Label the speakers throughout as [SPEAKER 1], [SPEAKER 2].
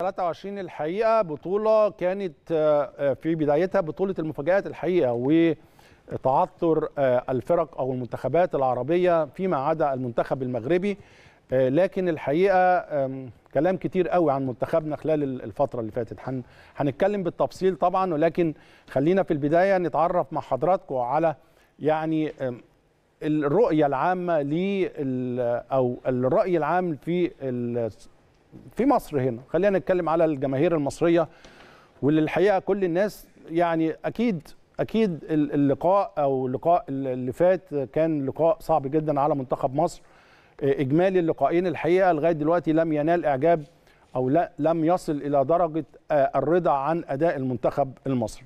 [SPEAKER 1] 23 الحقيقه بطوله كانت آه، آه، في بدايتها بطوله المفاجات الحقيقه وتعثر آه، الفرق او المنتخبات العربيه فيما عدا المنتخب المغربي لكن الحقيقه كلام كتير قوي عن منتخبنا خلال الفتره اللي فاتت هنتكلم بالتفصيل طبعا ولكن خلينا في البدايه نتعرف مع حضراتكم على يعني الرؤيه العامه ل او الراي العام في في مصر هنا خلينا نتكلم على الجماهير المصريه واللي الحقيقه كل الناس يعني اكيد اكيد اللقاء او اللقاء اللي فات كان لقاء صعب جدا على منتخب مصر آه، اجمالي اللقاءين الحقيقه لغايه دلوقتي لم ينال اعجاب او لا لم يصل الى درجه آه، الرضا عن اداء المنتخب المصري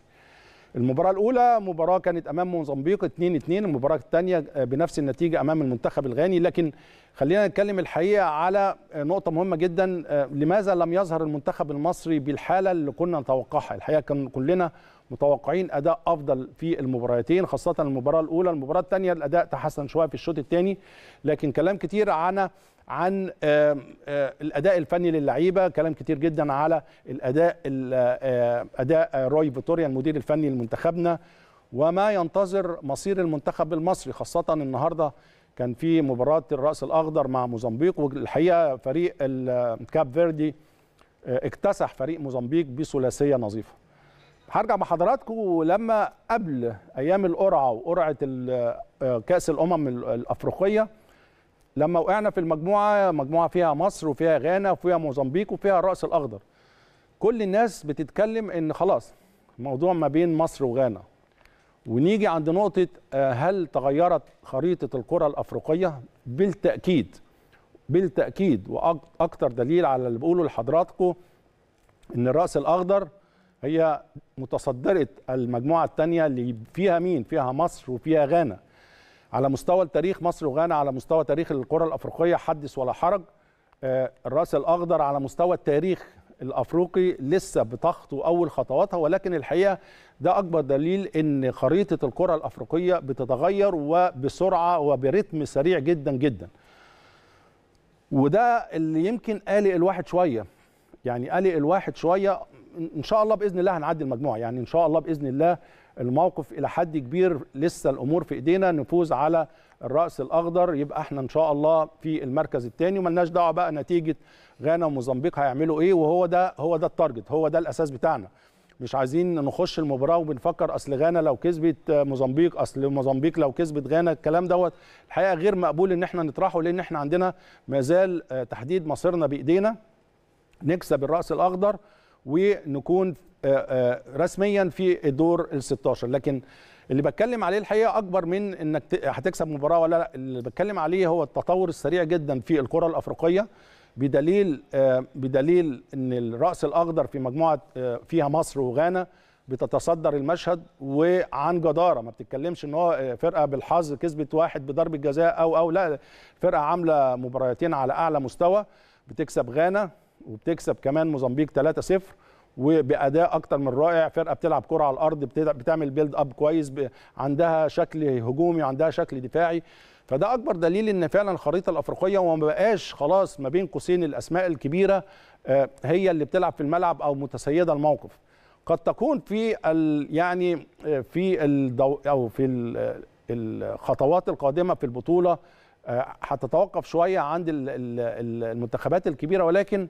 [SPEAKER 1] المباراه الاولى مباراه كانت امام موزمبيق 2 2 المباراه الثانيه بنفس النتيجه امام المنتخب الغاني لكن خلينا نتكلم الحقيقه على نقطه مهمه جدا آه، لماذا لم يظهر المنتخب المصري بالحاله اللي كنا نتوقعها الحقيقه كان كلنا متوقعين اداء افضل في المباراتين خاصه المباراه الاولى المباراه الثانيه الاداء تحسن شويه في الشوط الثاني لكن كلام كتير عن عن الاداء الفني للعيبه كلام كتير جدا على الاداء اداء روي فيتوريا المدير الفني لمنتخبنا وما ينتظر مصير المنتخب المصري خاصه النهارده كان في مباراه الراس الاخضر مع موزمبيق والحقيقه فريق الكاب فيردي آه، اكتسح فريق موزمبيق بثلاثيه نظيفه هرجع مع حضراتكم لما قبل ايام القرعه وقرعه آه، كاس الامم الافريقيه لما وقعنا في المجموعه مجموعه فيها مصر وفيها غانا وفيها موزمبيق وفيها الراس الاخضر كل الناس بتتكلم ان خلاص موضوع ما بين مصر وغانا ونيجي عند نقطه آه، هل تغيرت خريطه الكره الافريقيه بالتاكيد بالتاكيد واكتر دليل على اللي بقوله لحضراتكم ان الراس الاخضر هي متصدره المجموعه الثانيه اللي فيها مين فيها مصر وفيها غانا على مستوى التاريخ مصر وغانا على مستوى تاريخ الكره الافريقيه حدث ولا حرج آه، الراس الاخضر على مستوى التاريخ الافريقي لسه بتخطو اول خطواتها ولكن الحقيقه ده اكبر دليل ان خريطه الكره الافريقيه بتتغير وبسرعه وبرتم سريع جدا جدا وده اللي يمكن قلق الواحد شويه يعني قلق الواحد شويه ان شاء الله باذن الله هنعدي المجموعه يعني ان شاء الله باذن الله الموقف الى حد كبير لسه الامور في ايدينا نفوز على الراس الاخضر يبقى احنا ان شاء الله في المركز الثاني وملناش دعوه بقى نتيجه غانا وموزمبيق هيعملوا ايه وهو ده هو ده التارجت هو ده الاساس بتاعنا مش عايزين نخش المباراه وبنفكر اصل غانا لو كسبت موزمبيق اصل موزمبيق لو كسبت غانا الكلام دوت الحقيقه غير مقبول ان احنا نطرحه لان احنا عندنا مازال تحديد مصيرنا بايدينا نكسب الراس الاخضر ونكون آه، آه، رسميا في الدور ال 16 لكن اللي بتكلم عليه الحقيقه اكبر من انك هتكسب مباراه ولا لا اللي بتكلم عليه هو التطور السريع جدا في الكره الافريقيه بدليل آه، بدليل ان الراس الاخضر في مجموعه فيها مصر وغانا بتتصدر المشهد وعن جداره ما بتتكلمش ان هو فرقه بالحظ كسبت واحد بضربه جزاء او او لا فرقه عامله مباراتين على اعلى مستوى بتكسب غانا وبتكسب كمان موزمبيق 3-0 وباداء اكتر من رائع فرقه بتلعب كره على الارض بتعمل بيلد اب كويس عندها شكل هجومي وعندها شكل دفاعي فده اكبر دليل ان فعلا الخريطه الافريقيه وما بقاش خلاص ما بين قوسين الاسماء الكبيره آه، هي اللي بتلعب في الملعب او متسيده الموقف قد تكون في ال يعني آه، في الدو او في آه، الخطوات القادمه في البطوله هتتوقف شويه عند المنتخبات الكبيره ولكن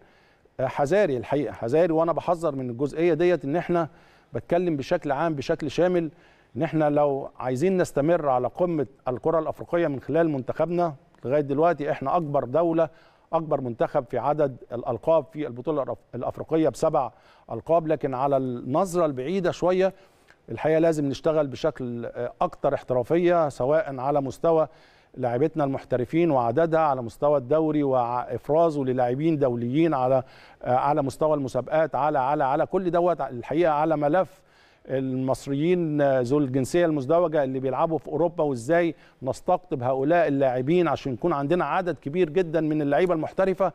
[SPEAKER 1] حذاري الحقيقه حذاري وانا بحذر من الجزئيه ديت ان احنا بتكلم بشكل عام بشكل شامل ان احنا لو عايزين نستمر على قمه الكره الافريقيه من خلال منتخبنا لغايه دلوقتي احنا اكبر دوله اكبر منتخب في عدد الالقاب في البطوله الافريقيه بسبع القاب لكن على النظره البعيده شويه الحقيقه لازم نشتغل بشكل اكثر احترافيه سواء على مستوى لاعبتنا المحترفين وعددها على مستوى الدوري وافرازه للاعبين دوليين على على مستوى المسابقات على على على كل دوت الحقيقه على ملف المصريين ذو الجنسيه المزدوجه اللي بيلعبوا في اوروبا وازاي نستقطب هؤلاء اللاعبين عشان يكون عندنا عدد كبير جدا من اللعيبه المحترفه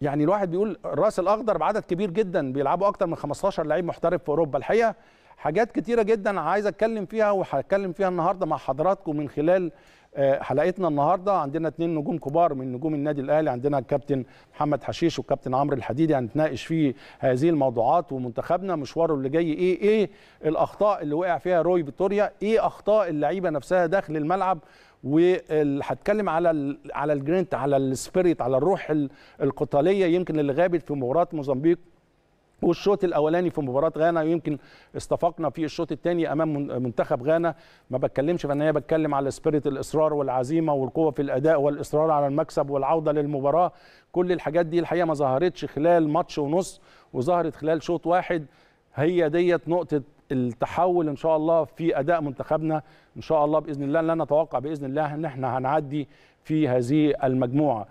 [SPEAKER 1] يعني الواحد بيقول الراس الاخضر بعدد كبير جدا بيلعبوا اكتر من 15 لعيب محترف في اوروبا الحقيقه حاجات كتيره جدا عايز اتكلم فيها وهتكلم فيها النهارده مع حضراتكم من خلال آه، حلقتنا النهارده عندنا اثنين نجوم كبار من نجوم النادي الاهلي عندنا الكابتن محمد حشيش والكابتن عمرو الحديدي هنتناقش في هذه الموضوعات ومنتخبنا مشواره اللي جاي ايه ايه الاخطاء اللي وقع فيها روي فيتوريا ايه اخطاء اللعيبه نفسها داخل الملعب وهتكلم على على الجرينت على السبيريت على الروح القتاليه يمكن اللي غابت في مباراه موزمبيق والشوط الاولاني في مباراه غانا يمكن استفقنا في الشوط الثاني امام منتخب غانا ما بتكلمش فانا بتكلم على سبيريت الاصرار والعزيمه والقوه في الاداء والاصرار على المكسب والعوده للمباراه كل الحاجات دي الحقيقه ما ظهرتش خلال ماتش ونص وظهرت خلال شوط واحد هي ديت نقطه التحول ان شاء الله في اداء منتخبنا ان شاء الله باذن الله لا نتوقع باذن الله ان احنا هنعدي في هذه المجموعه